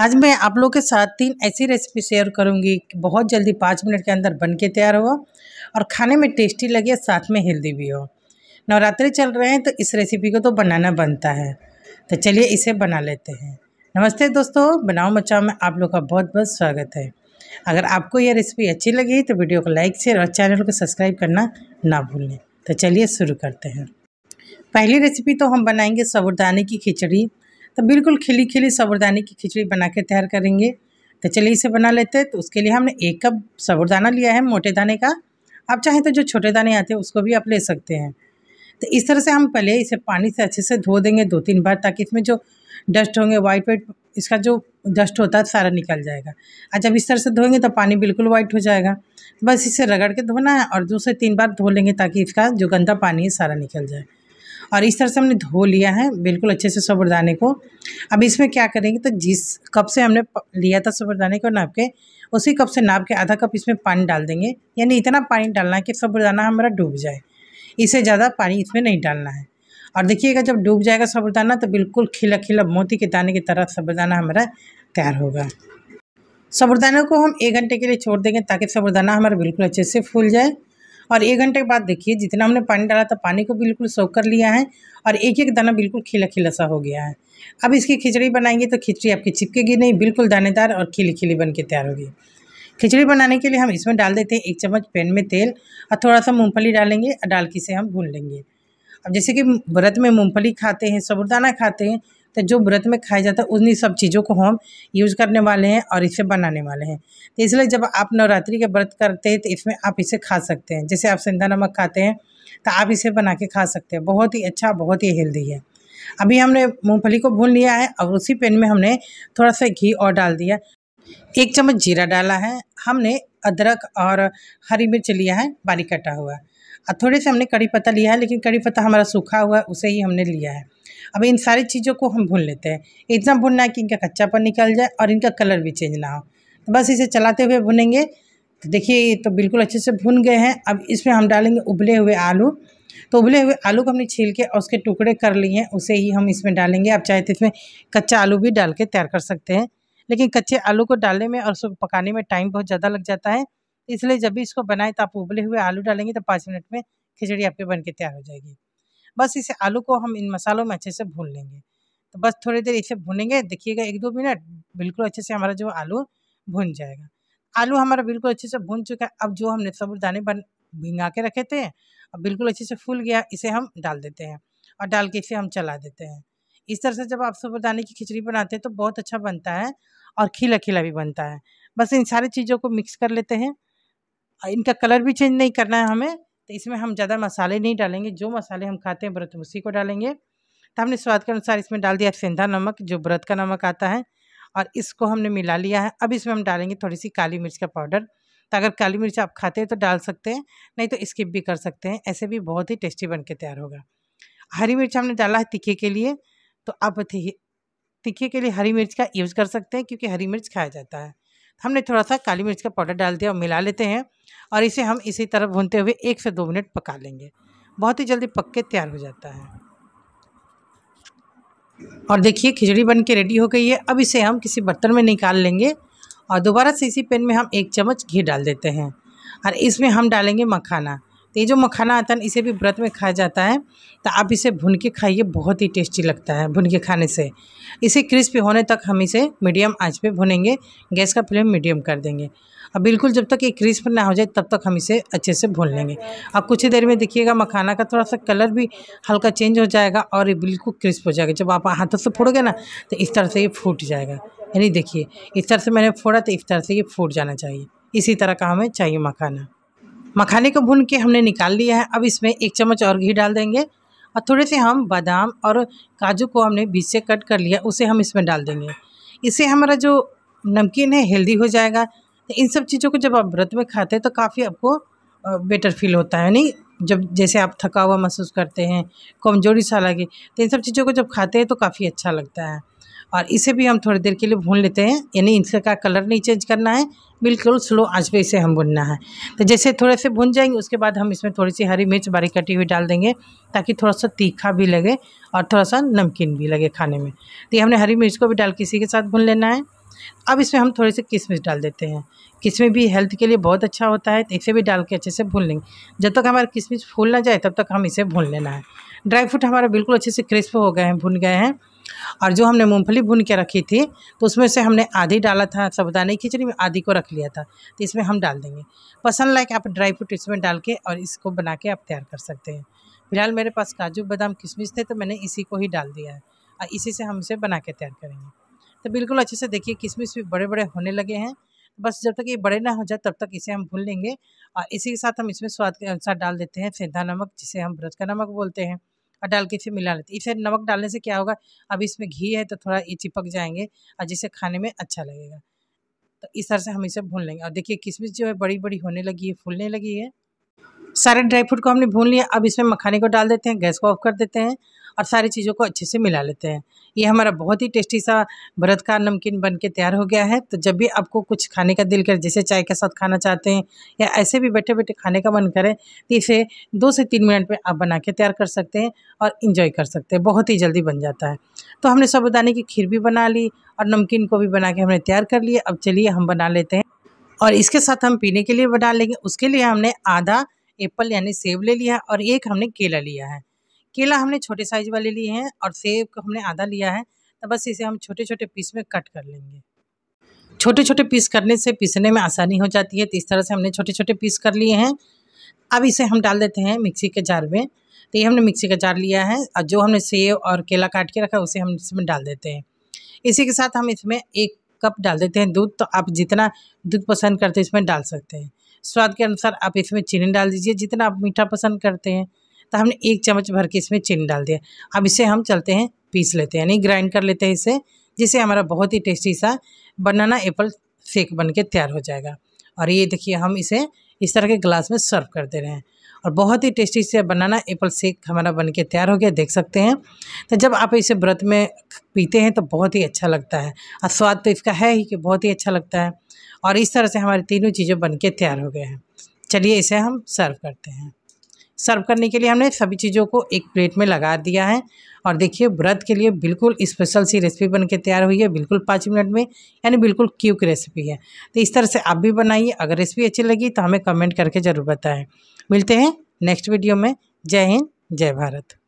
आज मैं आप लोग के साथ तीन ऐसी रेसिपी शेयर करूंगी कि बहुत जल्दी पाँच मिनट के अंदर बन के तैयार हो और खाने में टेस्टी लगे साथ में हेल्दी भी हो नवरात्रि चल रहे हैं तो इस रेसिपी को तो बनाना बनता है तो चलिए इसे बना लेते हैं नमस्ते दोस्तों बनाओ मचाओ में आप लोग का बहुत बहुत स्वागत है अगर आपको यह रेसिपी अच्छी लगी तो वीडियो को लाइक शेयर और चैनल को सब्सक्राइब करना ना भूलें तो चलिए शुरू करते हैं पहली रेसिपी तो हम बनाएंगे साबुदाने की खिचड़ी तो बिल्कुल खिली खिली साबुदाने की खिचड़ी बना के तैयार करेंगे तो चलिए इसे बना लेते हैं तो उसके लिए हमने एक कप साबुदाना लिया है मोटे दाने का आप चाहें तो जो छोटे दाने आते हैं उसको भी आप ले सकते हैं तो इस तरह से हम पहले इसे पानी से अच्छे से धो देंगे दो तीन बार ताकि इसमें जो डस्ट होंगे वाइट वाइट इसका जो डस्ट होता है सारा निकल जाएगा और अच्छा, जब इस तरह से धोएंगे तो पानी बिल्कुल वाइट हो जाएगा बस इसे रगड़ के धोना है और दो से तीन बार धो लेंगे ताकि इसका जो गंदा पानी है सारा निकल जाए और इस तरह से हमने धो लिया है बिल्कुल अच्छे से सबरदाने को अब इसमें क्या करेंगे तो जिस कप से हमने लिया था सबरदाने को नाप के उसी कप से नाप के आधा कप इसमें पानी डाल देंगे यानी इतना पानी डालना है कि सबरदाना हमारा डूब जाए इससे ज़्यादा पानी इसमें नहीं डालना है और देखिएगा जब डूब जाएगा साबुदाना तो बिल्कुल खिला खिला मोती के दाने की तरह साबुदाना हमारा तैयार होगा साबुदाना को हम एक घंटे के लिए छोड़ देंगे ताकि साबुदाना हमारा बिल्कुल अच्छे से फूल जाए और एक घंटे के बाद देखिए जितना हमने पानी डाला था पानी को बिल्कुल सोख कर लिया है और एक एक दाना बिल्कुल खिला खिला सा हो गया है अब इसकी खिचड़ी बनाएंगे तो खिचड़ी आपकी चिपकेगी नहीं बिल्कुल दानेदार और खिली खिली बन के तैयार होगी खिचड़ी बनाने के लिए हम इसमें डाल देते हैं एक चम्मच पैन में तेल और थोड़ा सा मूँगफली डालेंगे और डाल के इसे हम भून लेंगे अब जैसे कि व्रत में मूँगफली खाते हैं साबुदाना खाते हैं तो जो व्रत में खाया जाता है उन्हीं सब चीज़ों को हम यूज़ करने वाले हैं और इसे बनाने वाले हैं तो इसलिए जब आप नवरात्रि के व्रत करते हैं तो इसमें आप इसे खा सकते हैं जैसे आप सिंधा नमक खाते हैं तो आप इसे बना के खा सकते हैं बहुत ही अच्छा बहुत ही हेल्दी है अभी हमने मूँगफली को भून लिया है और उसी पेन में हमने थोड़ा सा घी और डाल दिया एक चम्मच जीरा डाला है हमने अदरक और हरी मिर्च लिया है बारीक कटा हुआ और थोड़े से हमने कड़ी पत्ता लिया है लेकिन कड़ी पत्ता हमारा सूखा हुआ है उसे ही हमने लिया है अब इन सारी चीज़ों को हम भून लेते हैं इतना भूनना है कि इनका कच्चापन निकल जाए और इनका कलर भी चेंज ना हो तो बस इसे चलाते हुए भुनेंगे तो देखिए ये तो बिल्कुल अच्छे से भुन गए हैं अब इसमें हम डालेंगे उबले हुए आलू तो उबले हुए आलू को हमने छील के और उसके टुकड़े कर लिए हैं उसे ही हम इसमें डालेंगे आप चाहे तो इसमें कच्चा आलू भी डाल के तैयार कर सकते हैं लेकिन कच्चे आलू को डालने में और उसको पकाने में टाइम बहुत ज़्यादा लग जाता है इसलिए जब भी इसको बनाए तो आप उबले हुए आलू डालेंगे तो पाँच मिनट में खिचड़ी आपके बन के तैयार हो जाएगी बस इसे आलू को हम इन मसालों में अच्छे से भून लेंगे तो बस थोड़ी देर इसे भूनेंगे देखिएगा एक दो मिनट बिल्कुल अच्छे से हमारा जो आलू भुन जाएगा आलू हमारा बिल्कुल अच्छे से भुन चुका है अब जो हमने साबुदाने बन भिंगा के रखे थे अब बिल्कुल अच्छे से फूल गया इसे हम डाल देते हैं और डाल के इसे हम चला देते हैं इस तरह से जब आप साबुदाने की खिचड़ी बनाते हैं तो बहुत अच्छा बनता है और खिला खिला भी बनता है बस इन सारी चीज़ों को मिक्स कर लेते हैं हाँ, इनका कलर भी चेंज नहीं करना है हमें तो इसमें हम ज़्यादा मसाले नहीं डालेंगे जो मसाले हम खाते हैं व्रत उसी को डालेंगे तो हमने स्वाद के अनुसार इसमें डाल दिया सेंधा नमक जो व्रत का नमक आता है और इसको हमने मिला लिया है अब इसमें हम डालेंगे थोड़ी सी काली मिर्च का पाउडर तो अगर काली मिर्च आप खाते हैं तो डाल सकते हैं नहीं तो स्किप भी कर सकते हैं ऐसे भी बहुत ही टेस्टी बन के तैयार होगा हरी मिर्च हमने डाला है तीखे के लिए तो आप तीखे के लिए हरी मिर्च का यूज़ कर सकते हैं क्योंकि हरी मिर्च खाया जाता है हमने थोड़ा सा काली मिर्च का पाउडर डाल दिया और मिला लेते हैं और इसे हम इसी तरह भूनते हुए एक से दो मिनट पका लेंगे बहुत ही जल्दी पक के तैयार हो जाता है और देखिए खिचड़ी बन के रेडी हो गई है अब इसे हम किसी बर्तन में निकाल लेंगे और दोबारा से इसी पेन में हम एक चम्मच घी डाल देते हैं और इसमें हम डालेंगे मखाना तो ये जो मखाना आता है इसे भी व्रत में खाया जाता है तो आप इसे भुन के खाइए बहुत ही टेस्टी लगता है भुन के खाने से इसे क्रिस्पी होने तक हम इसे मीडियम आंच पे भुनेंगे गैस का फ्लेम मीडियम कर देंगे अब बिल्कुल जब तक ये क्रिस्प ना हो जाए तब तक हम इसे अच्छे से भून लेंगे अब कुछ ही देर में देखिएगा मखाना का थोड़ा सा कलर भी हल्का चेंज हो जाएगा और ये बिल्कुल क्रिस्प हो जाएगा जब आप हाथों से फोड़ोगे ना तो इस तरह से ये फूट जाएगा यानी देखिए इस तरह से मैंने फोड़ा तो इस तरह से ये फूट जाना चाहिए इसी तरह का हमें चाहिए मखाना मखाने को भून के हमने निकाल लिया है अब इसमें एक चम्मच और घी डाल देंगे और थोड़े से हम बादाम और काजू को हमने बीच से कट कर लिया उसे हम इसमें डाल देंगे इससे हमारा जो नमकीन है हेल्दी हो जाएगा तो इन सब चीज़ों को जब आप व्रत में खाते हैं तो काफ़ी आपको बेटर फील होता है नहीं जब जैसे आप थका हुआ महसूस करते हैं कमजोरी सा लगे तो इन सब चीज़ों को जब खाते हैं तो काफ़ी अच्छा लगता है और इसे भी हम थोड़ी देर के लिए भून लेते हैं यानी इनका कलर नहीं चेंज करना है बिल्कुल स्लो आंच पे इसे हम भूनना है तो जैसे थोड़े से भून जाएंगे उसके बाद हम इसमें थोड़ी सी हरी मिर्च बारीक कटी हुई डाल देंगे ताकि थोड़ा सा तीखा भी लगे और थोड़ा सा नमकीन भी लगे खाने में तो ये हमने हरी मिर्च को भी डाल के इसी के साथ भून लेना है अब इसमें हम थोड़ी से किशमिश डाल देते हैं किशमिश भी हेल्थ के लिए बहुत अच्छा होता है तो इसे भी डाल के अच्छे से भून लेंगे जब तक हमारा किशमिश फूल ना जाए तब तक हम इसे भून लेना है ड्राई फ्रूट हमारा बिल्कुल अच्छे से क्रिस्प हो गए हैं भून गए हैं और जो हमने मूंगफली भून के रखी थी तो उसमें से हमने आधी डाला था सबदाने की खिचड़ी में आधी को रख लिया था तो इसमें हम डाल देंगे पसंद लाइक आप ड्राई फ्रूट इसमें डाल के और इसको बना के आप तैयार कर सकते हैं फिलहाल मेरे पास काजू बादाम किशमिश थे तो मैंने इसी को ही डाल दिया है और इसी से हम इसे बना के तैयार करेंगे तो बिल्कुल अच्छे से देखिए किशमिश भी बड़े बड़े होने लगे हैं बस जब तक ये बड़े ना हो जाए तब तक इसे हम भून लेंगे और इसी के साथ हम इसमें स्वाद के अनुसार डाल देते हैं सेंधा नमक जिसे हम ब्रज का नमक बोलते हैं और डाल के फिर मिला लेते इसे नमक डालने से क्या होगा अब इसमें घी है तो थोड़ा ये चिपक जाएंगे और जिससे खाने में अच्छा लगेगा तो इस तरह से हम इसे भून लेंगे और देखिए किशमिश जो है बड़ी बड़ी होने लगी है फूलने लगी है सारे ड्राई फ्रूट को हमने भून लिया अब इसमें मखाने को डाल देते हैं गैस को ऑफ कर देते हैं और सारी चीज़ों को अच्छे से मिला लेते हैं ये हमारा बहुत ही टेस्टी सा भरत का नमकीन बन के तैयार हो गया है तो जब भी आपको कुछ खाने का दिल करे जैसे चाय के साथ खाना चाहते हैं या ऐसे भी बैठे बैठे खाने का मन करे तो इसे दो से तीन मिनट में आप बना के तैयार कर सकते हैं और इन्जॉय कर सकते हैं बहुत ही जल्दी बन जाता है तो हमने साबुदाने की खीर भी बना ली और नमकीन को भी बना के हमने तैयार कर लिया अब चलिए हम बना लेते हैं और इसके साथ हम पीने के लिए बना लेंगे उसके लिए हमने आधा एप्पल यानी सेब ले लिया है और एक हमने केला लिया है केला हमने छोटे साइज वाले लिए हैं और सेब को हमने आधा लिया है तो बस इसे हम छोटे छोटे पीस में कट कर लेंगे छोटे छोटे पीस करने से पीसने में आसानी हो जाती है तो इस तरह से हमने छोटे छोटे पीस कर लिए हैं अब इसे हम डाल देते हैं मिक्सी के जार में तो ये हमने मिक्सी का जार लिया है और जो हमने सेब और केला काट के रखा है उसे हम इसमें डाल देते हैं इसी के साथ हम इसमें एक कप डाल देते हैं दूध तो आप जितना दूध पसंद करते हैं इसमें डाल सकते हैं स्वाद के अनुसार आप इसमें चीनी डाल दीजिए जितना आप मीठा पसंद करते हैं तो हमने एक चम्मच भर के इसमें चीनी डाल दिया अब इसे हम चलते हैं पीस लेते हैं यानी ग्राइंड कर लेते हैं इसे जिससे हमारा बहुत ही टेस्टी सा बनाना एप्पल शेक बन के तैयार हो जाएगा और ये देखिए हम इसे इस तरह के ग्लास में सर्व कर दे रहे हैं और बहुत ही टेस्टी से बनाना एप्पल सेक हमारा बन के तैयार हो गया देख सकते हैं तो जब आप इसे व्रत में पीते हैं तो बहुत ही अच्छा लगता है और स्वाद तो इसका है ही कि बहुत ही अच्छा लगता है और इस तरह से हमारी तीनों चीज़ें बन के तैयार हो गए हैं चलिए इसे हम सर्व करते हैं सर्व करने के लिए हमने सभी चीज़ों को एक प्लेट में लगा दिया है और देखिए व्रत के लिए बिल्कुल स्पेशल सी रेसिपी बन के तैयार हुई है बिल्कुल पाँच मिनट में यानी बिल्कुल क्यूक रेसिपी है तो इस तरह से आप भी बनाइए अगर रेसिपी अच्छी लगी तो हमें कमेंट करके ज़रूर बताएं मिलते हैं नेक्स्ट वीडियो में जय हिंद जय भारत